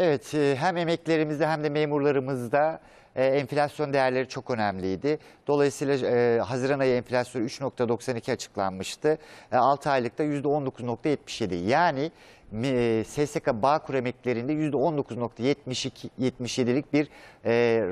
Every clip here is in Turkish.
Evet, e, hem emeklerimizde hem de memurlarımızda e, enflasyon değerleri çok önemliydi. Dolayısıyla e, Haziran ayı enflasyonu 3.92 açıklanmıştı. E, 6 aylıkta %19.77. Yani e, SSK Bağkur emeklerinde %19.77'lik bir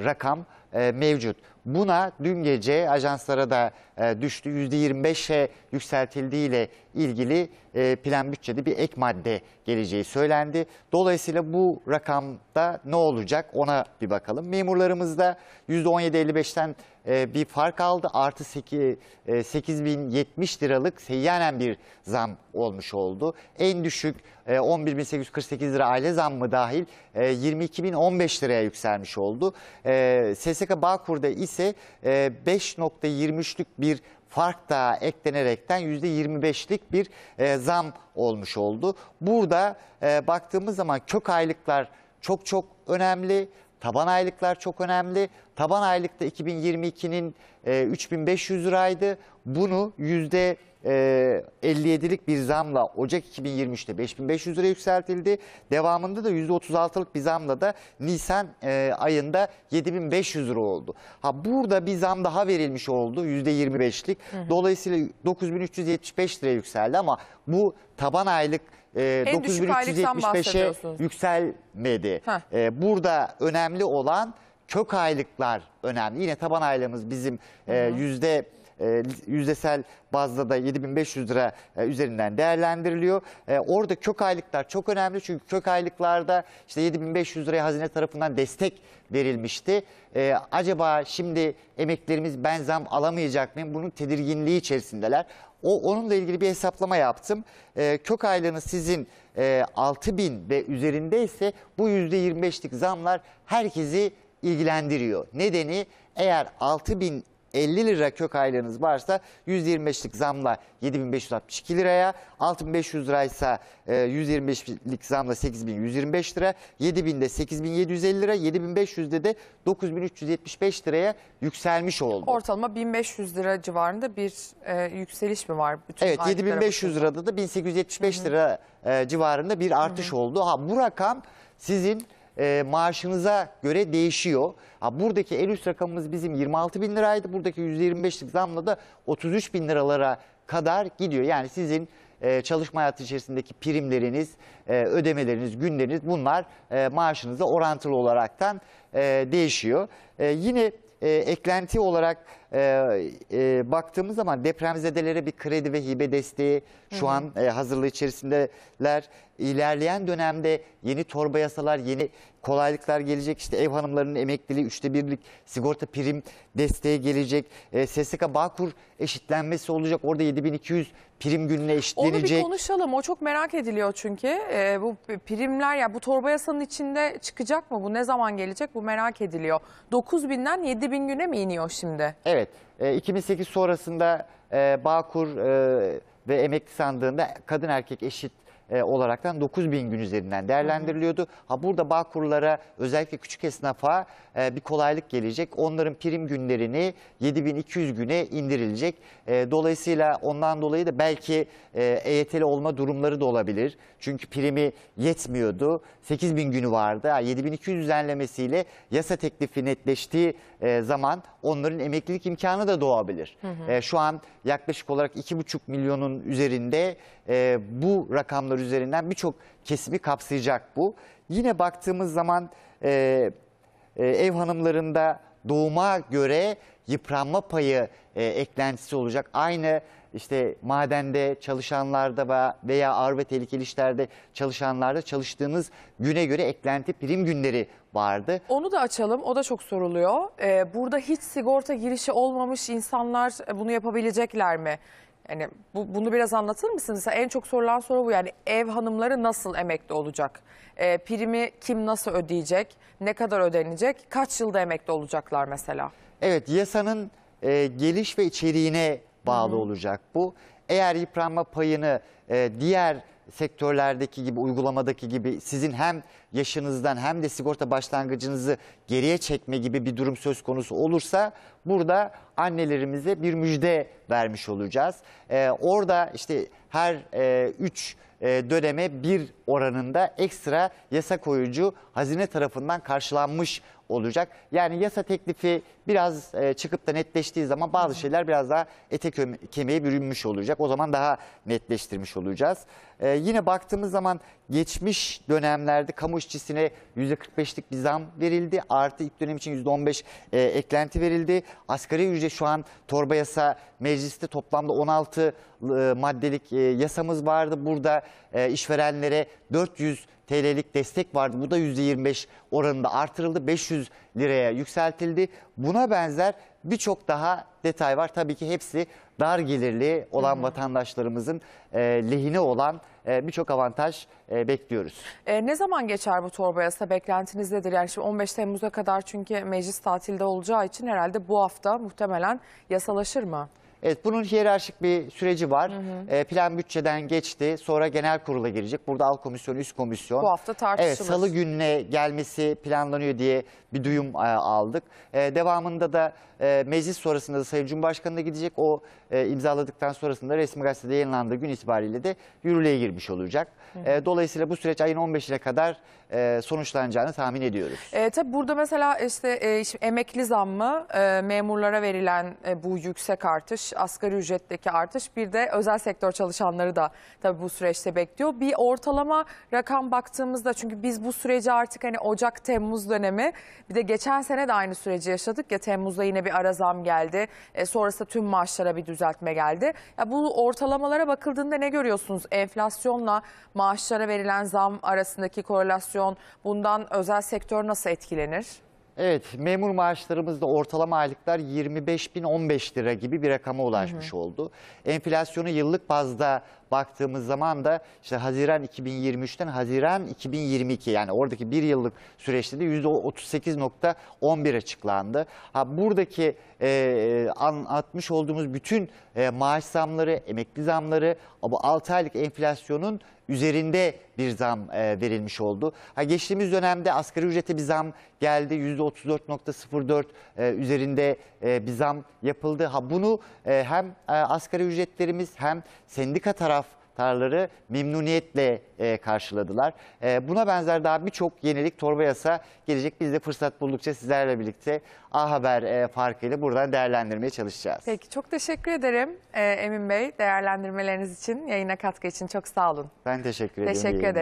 rakam e, mevcut. Buna dün gece ajanslara da e, düştü %25'e yükseltildiğiyle ilgili e, plan bütçede bir ek madde geleceği söylendi. Dolayısıyla bu rakamda ne olacak ona bir bakalım. Memurlarımızda %17-55'ten e, bir fark aldı. Artı 8, e, 8070 liralık seyyanen bir zam olmuş oldu. En düşük e, 11.848 lira aile zammı dahil e, 22.015 liraya yükselmiş oldu. E, SSK Banka Bağkur'da ise 5.23'lük e, bir fark da eklenerekten %25'lik bir e, zam olmuş oldu. Burada e, baktığımız zaman kök aylıklar çok çok önemli. Taban aylıklar çok önemli. Taban aylıkta 2022'nin 3500 liraydı. Bunu yüzde e, ee, 57'lik bir zamla Ocak 2023'te 5500 lira yükseltildi. Devamında da %36'lık bir zamla da Nisan e, ayında 7500 lira oldu. Ha burada bir zam daha verilmiş oldu %25'lik. Dolayısıyla 9375 lira yükseldi ama bu taban aylık e, 9375'e yükselmedi. E, burada önemli olan kök aylıklar önemli. Yine taban aylığımız bizim e, yüzde e, yüzdesel bazda da 7500 lira e, üzerinden değerlendiriliyor. E, orada kök aylıklar çok önemli çünkü kök aylıklarda işte 7500 liraya hazine tarafından destek verilmişti. E, acaba şimdi emeklerimiz ben zam alamayacak mıyım? Bunun tedirginliği içerisindeler. O onunla ilgili bir hesaplama yaptım. E, kök aylığınız sizin e, 6000 ve üzerindeyse bu %25'lik zamlar herkesi ilgilendiriyor. Nedeni eğer 6000 50 lira kök aylığınız varsa %25'lik zamla 7562 liraya, 6500 liraysa 125'lik e, zamla 8125 lira, 7000'de 8750 lira, 7500'de de 9375 liraya yükselmiş oldu. Ortalama 1500 lira civarında bir e, yükseliş mi var? Bütün evet 7500 lirada da 1875 Hı -hı. lira e, civarında bir artış Hı -hı. oldu. Ha bu rakam sizin e, maaşınıza göre değişiyor. Ha, buradaki en üst rakamımız bizim 26 bin liraydı. Buradaki %25'lik zamla da 33 bin liralara kadar gidiyor. Yani sizin e, çalışma hayatı içerisindeki primleriniz, e, ödemeleriniz, günleriniz bunlar e, maaşınıza orantılı olaraktan e, değişiyor. E, yine e, eklenti olarak e, e, baktığımız zaman depremzedelere bir kredi ve hibe desteği şu Hı -hı. an e, hazırlığı içerisindeler. İlerleyen dönemde yeni torba yasalar, yeni kolaylıklar gelecek. İşte ev hanımlarının emekliliği, üçte birlik sigorta prim desteği gelecek. E, SSK Bağkur eşitlenmesi olacak. Orada 7200 prim gününe eşitlenecek. Onu bir konuşalım. O çok merak ediliyor çünkü. E, bu primler ya bu torba yasanın içinde çıkacak mı? Bu ne zaman gelecek? Bu merak ediliyor. 9000'den 7000 2000 mi iniyor şimdi? Evet. 2008 e, sonrasında e, Bağkur e, ve emekli sandığında kadın erkek eşit e, olaraktan 9 bin gün üzerinden değerlendiriliyordu. Ha burada bağ kurlara özellikle küçük esnafa e, bir kolaylık gelecek. Onların prim günlerini 7200 güne indirilecek. E, dolayısıyla ondan dolayı da belki e, EYT'li olma durumları da olabilir. Çünkü primi yetmiyordu. 8 bin günü vardı. 7200 düzenlemesiyle yasa teklifi netleştiği e, zaman onların emeklilik imkanı da doğabilir. Hı hı. E, şu an yaklaşık olarak 2,5 milyonun üzerinde e, bu rakamlar üzerinden birçok kesimi kapsayacak bu. Yine baktığımız zaman e, e, ev hanımlarında doğuma göre yıpranma payı e, eklentisi olacak. Aynı işte madende çalışanlarda veya ağır ve tehlikeli işlerde çalışanlarda çalıştığınız güne göre eklenti prim günleri vardı. Onu da açalım. O da çok soruluyor. Ee, burada hiç sigorta girişi olmamış insanlar e, bunu yapabilecekler mi? Yani bu, bunu biraz anlatır mısınız? en çok sorulan soru bu yani ev hanımları nasıl emekli olacak? E, primi kim nasıl ödeyecek? Ne kadar ödenecek? Kaç yılda emekli olacaklar mesela? Evet yasanın e, geliş ve içeriğine bağlı -hı. olacak bu. Eğer yıpranma payını e, diğer sektörlerdeki gibi uygulamadaki gibi sizin hem yaşınızdan hem de sigorta başlangıcınızı geriye çekme gibi bir durum söz konusu olursa burada annelerimize bir müjde vermiş olacağız. Ee, orada işte her 3 e, e, döneme bir oranında ekstra yasa koyucu hazine tarafından karşılanmış olacak. Yani yasa teklifi biraz e, çıkıp da netleştiği zaman bazı şeyler biraz daha ete kemiğe bürünmüş olacak. O zaman daha netleştirmiş olacağız. E, yine baktığımız zaman geçmiş dönemlerde kamu iş işçisine %45'lik bir zam verildi. Artı ilk dönem için %15 e, eklenti verildi. Asgari ücret şu an torba yasa mecliste toplamda 16 e, maddelik e, yasamız vardı. Burada e, işverenlere 400 TL'lik destek vardı. Bu da %25 oranında artırıldı. 500 liraya yükseltildi. Buna benzer birçok daha detay var. Tabii ki hepsi dar gelirli olan Hı vatandaşlarımızın e, lehine olan e, birçok avantaj e, bekliyoruz. E, ne zaman geçer bu torba yasa? Beklentiniz nedir? Yani şimdi 15 Temmuz'a kadar çünkü meclis tatilde olacağı için herhalde bu hafta muhtemelen yasalaşır mı? Evet bunun hiyerarşik bir süreci var. Hı hı. E, plan bütçeden geçti. Sonra genel kurula girecek. Burada al komisyon, üst komisyon. Bu hafta tartışılır. Evet salı gününe gelmesi planlanıyor diye bir duyum e, aldık. E, devamında da e, meclis sonrasında da Sayın Cumhurbaşkanı da gidecek. O e, imzaladıktan sonrasında resmi gazetede yayınlandığı gün itibariyle de yürürlüğe girmiş olacak. Hı hı. E, dolayısıyla bu süreç ayın 15'ine kadar e, sonuçlanacağını tahmin ediyoruz. E, tabii burada mesela işte e, emekli zammı e, memurlara verilen e, bu yüksek artış artış, asgari ücretteki artış bir de özel sektör çalışanları da tabii bu süreçte bekliyor. Bir ortalama rakam baktığımızda çünkü biz bu süreci artık hani Ocak-Temmuz dönemi bir de geçen sene de aynı süreci yaşadık ya Temmuz'da yine bir ara zam geldi. E, sonrasında tüm maaşlara bir düzeltme geldi. Ya bu ortalamalara bakıldığında ne görüyorsunuz? Enflasyonla maaşlara verilen zam arasındaki korelasyon bundan özel sektör nasıl etkilenir? Evet, memur maaşlarımızda ortalama aylıklar 25.015 lira gibi bir rakama ulaşmış hı hı. oldu. Enflasyonu yıllık bazda baktığımız zaman da işte Haziran 2023'ten Haziran 2022 yani oradaki bir yıllık süreçte de %38.11 açıklandı. Ha, buradaki e, anlatmış olduğumuz bütün e, maaş zamları, emekli zamları, bu 6 aylık enflasyonun üzerinde bir zam e, verilmiş oldu. Ha geçtiğimiz dönemde asgari ücrete bir zam geldi. %34.04 e, üzerinde e, bir zam yapıldı. Ha bunu e, hem e, asgari ücretlerimiz hem sendika taraf taraftarları memnuniyetle e, karşıladılar. E, buna benzer daha birçok yenilik torba yasa gelecek. Biz de fırsat buldukça sizlerle birlikte A Haber e, farkıyla buradan değerlendirmeye çalışacağız. Peki çok teşekkür ederim e, Emin Bey değerlendirmeleriniz için, yayına katkı için çok sağ olun. Ben teşekkür ederim. Teşekkür ederim.